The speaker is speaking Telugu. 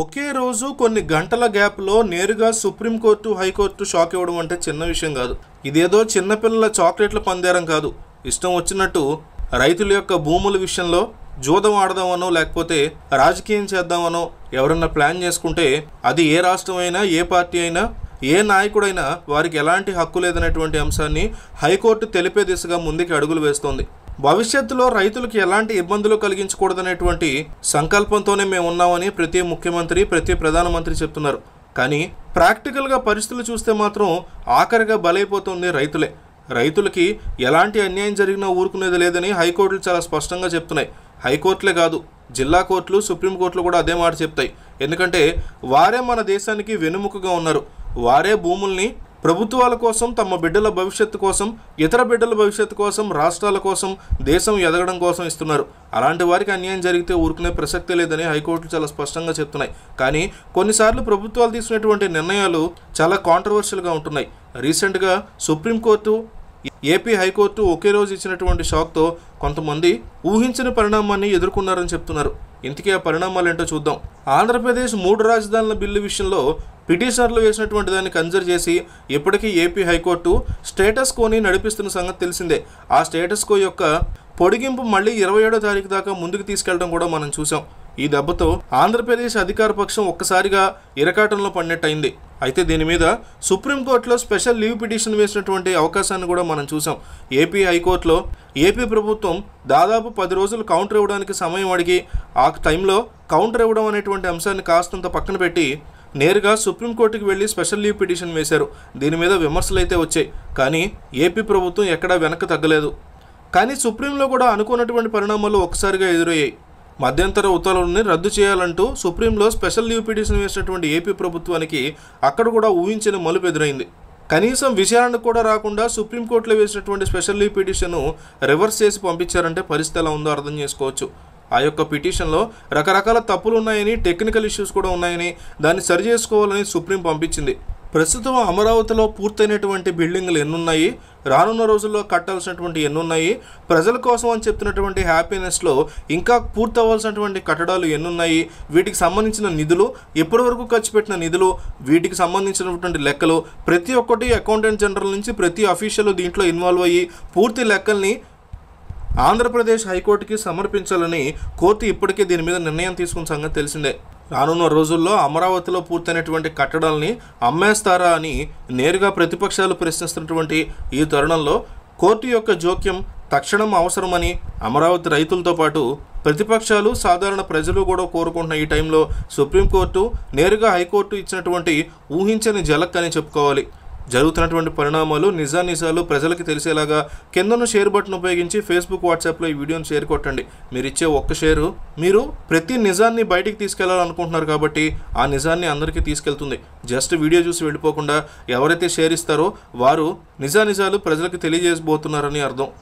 ఒకే రోజు కొన్ని గంటల గ్యాప్లో నేరుగా సుప్రీంకోర్టు హైకోర్టు షాక్ ఇవ్వడం అంటే చిన్న విషయం కాదు ఇదేదో చిన్నపిల్లల చాక్లెట్లు పందేరం కాదు ఇష్టం వచ్చినట్టు రైతుల యొక్క భూముల విషయంలో జూదం ఆడదామనో లేకపోతే రాజకీయం చేద్దామనో ఎవరన్నా ప్లాన్ చేసుకుంటే అది ఏ రాష్ట్రం అయినా ఏ పార్టీ అయినా ఏ నాయకుడైనా వారికి ఎలాంటి హక్కు లేదనేటువంటి అంశాన్ని హైకోర్టు తెలిపే దిశగా ముందుకు అడుగులు వేస్తోంది భవిష్యత్తులో రైతులకు ఎలాంటి ఇబ్బందులు కలిగించకూడదనేటువంటి సంకల్పంతోనే మేము ఉన్నామని ప్రతి ముఖ్యమంత్రి ప్రతి ప్రధానమంత్రి చెప్తున్నారు కానీ ప్రాక్టికల్గా పరిస్థితులు చూస్తే మాత్రం ఆఖరిగా బలైపోతుంది రైతులే రైతులకి ఎలాంటి అన్యాయం జరిగినా ఊరుకునేది లేదని హైకోర్టులు చాలా స్పష్టంగా చెప్తున్నాయి హైకోర్టులే కాదు జిల్లా కోర్టులు సుప్రీంకోర్టులు కూడా అదే మాట చెప్తాయి ఎందుకంటే వారే మన దేశానికి వెనుముకగా ఉన్నారు వారే భూముల్ని ప్రభుత్వాల కోసం తమ బిడ్డల భవిష్యత్తు కోసం ఇతర బిడ్డల భవిష్యత్తు కోసం రాష్ట్రాల కోసం దేశం ఎదగడం కోసం ఇస్తున్నారు అలాంటి వారికి అన్యాయం జరిగితే ఊరుకునే ప్రసక్తే లేదని హైకోర్టులు చాలా స్పష్టంగా చెప్తున్నాయి కానీ కొన్నిసార్లు ప్రభుత్వాలు తీసుకునేటువంటి నిర్ణయాలు చాలా కాంట్రవర్షియల్గా ఉంటున్నాయి రీసెంట్గా సుప్రీంకోర్టు ఏపీ హైకోర్టు ఒకే రోజు ఇచ్చినటువంటి షాక్తో కొంతమంది ఊహించిన పరిణామాన్ని ఎదుర్కొన్నారని చెప్తున్నారు ఇంతకీ ఆ పరిణామాలు ఏంటో చూద్దాం ఆంధ్రప్రదేశ్ మూడు రాజధానుల బిల్లు విషయంలో పిటిషనర్లు వేసినటువంటి దాన్ని కన్సిడర్ చేసి ఇప్పటికీ ఏపీ హైకోర్టు స్టేటస్ కోని నడిపిస్తున్న సంగతి తెలిసిందే ఆ స్టేటస్ కో యొక్క పొడిగింపు మళ్ళీ ఇరవై ఏడో తారీఖు దాకా ముందుకు తీసుకెళ్లడం కూడా మనం చూసాం ఈ దెబ్బతో ఆంధ్రప్రదేశ్ అధికార పక్షం ఒక్కసారిగా ఇరకాటంలో పడినట్టయింది అయితే దీని మీద సుప్రీంకోర్టులో స్పెషల్ లీవ్ పిటిషన్ వేసినటువంటి అవకాశాన్ని కూడా మనం చూసాం ఏపీ హైకోర్టులో ఏపీ ప్రభుత్వం దాదాపు పది రోజులు కౌంటర్ ఇవ్వడానికి సమయం అడిగి ఆ టైంలో కౌంటర్ ఇవ్వడం అనేటువంటి అంశాన్ని కాస్తంత పక్కన పెట్టి నేరుగా సుప్రీంకోర్టుకి వెళ్ళి స్పెషల్ లీవ్ పిటిషన్ వేశారు దీని మీద విమర్శలు అయితే వచ్చాయి కానీ ఏపీ ప్రభుత్వం ఎక్కడా వెనక్కి తగ్గలేదు కానీ సుప్రీంలో కూడా అనుకున్నటువంటి పరిణామాలు ఒక్కసారిగా ఎదురయ్యాయి మధ్యంతర ఉత్తర్వులను రద్దు చేయాలంటూ సుప్రీంలో స్పెషల్ లీవ్ పిటిషన్ వేసినటువంటి ఏపీ ప్రభుత్వానికి అక్కడ కూడా ఊహించని మలుపు ఎదురైంది కనీసం విచారణ కూడా రాకుండా సుప్రీంకోర్టులో వేసినటువంటి స్పెషల్ లీవ్ పిటిషన్ను రివర్స్ చేసి పంపించారంటే పరిస్థితి ఎలా ఉందో అర్థం చేసుకోవచ్చు ఆ యొక్క పిటిషన్లో రకరకాల తప్పులు ఉన్నాయని టెక్నికల్ ఇష్యూస్ కూడా ఉన్నాయని దాన్ని సరి చేసుకోవాలని సుప్రీం పంపించింది ప్రస్తుతం అమరావతిలో పూర్తయినటువంటి బిల్డింగ్లు ఎన్నున్నాయి రానున్న రోజుల్లో కట్టాల్సినటువంటి ఉన్నాయి ప్రజల కోసం అని చెప్తున్నటువంటి హ్యాపీనెస్లో ఇంకా అవ్వాల్సినటువంటి కట్టడాలు ఎన్నున్నాయి వీటికి సంబంధించిన నిధులు ఎప్పటి వరకు ఖర్చు పెట్టిన నిధులు వీటికి సంబంధించినటువంటి లెక్కలు ప్రతి ఒక్కటి అకౌంటెంట్ జనరల్ నుంచి ప్రతి అఫీషియల్ దీంట్లో ఇన్వాల్వ్ అయ్యి పూర్తి లెక్కల్ని ఆంధ్రప్రదేశ్ హైకోర్టుకి సమర్పించాలని కోర్టు ఇప్పటికే దీని మీద నిర్ణయం తీసుకున్న సంగతి తెలిసిందే రానున్న రోజుల్లో అమరావతిలో పూర్తయినటువంటి కట్టడాలని అమ్మేస్తారా అని నేరుగా ప్రతిపక్షాలు ప్రశ్నిస్తున్నటువంటి ఈ తరుణంలో కోర్టు యొక్క జోక్యం తక్షణం అవసరమని అమరావతి రైతులతో పాటు ప్రతిపక్షాలు సాధారణ ప్రజలు కూడా కోరుకుంటున్న ఈ టైంలో సుప్రీంకోర్టు నేరుగా హైకోర్టు ఇచ్చినటువంటి ఊహించని జలక్ అని చెప్పుకోవాలి జరుగుతున్నటువంటి పరిణామాలు నిజానిజాలు ప్రజలకి తెలిసేలాగా కిందను షేర్ బటన్ ఉపయోగించి ఫేస్బుక్ వాట్సాప్లో ఈ వీడియోని షేర్ కొట్టండి మీరు ఇచ్చే ఒక్క షేరు మీరు ప్రతి నిజాన్ని బయటికి తీసుకెళ్లాలనుకుంటున్నారు కాబట్టి ఆ నిజాన్ని అందరికీ తీసుకెళ్తుంది జస్ట్ వీడియో చూసి వెళ్ళిపోకుండా ఎవరైతే షేర్ ఇస్తారో వారు నిజానిజాలు ప్రజలకు తెలియజేయబోతున్నారని అర్థం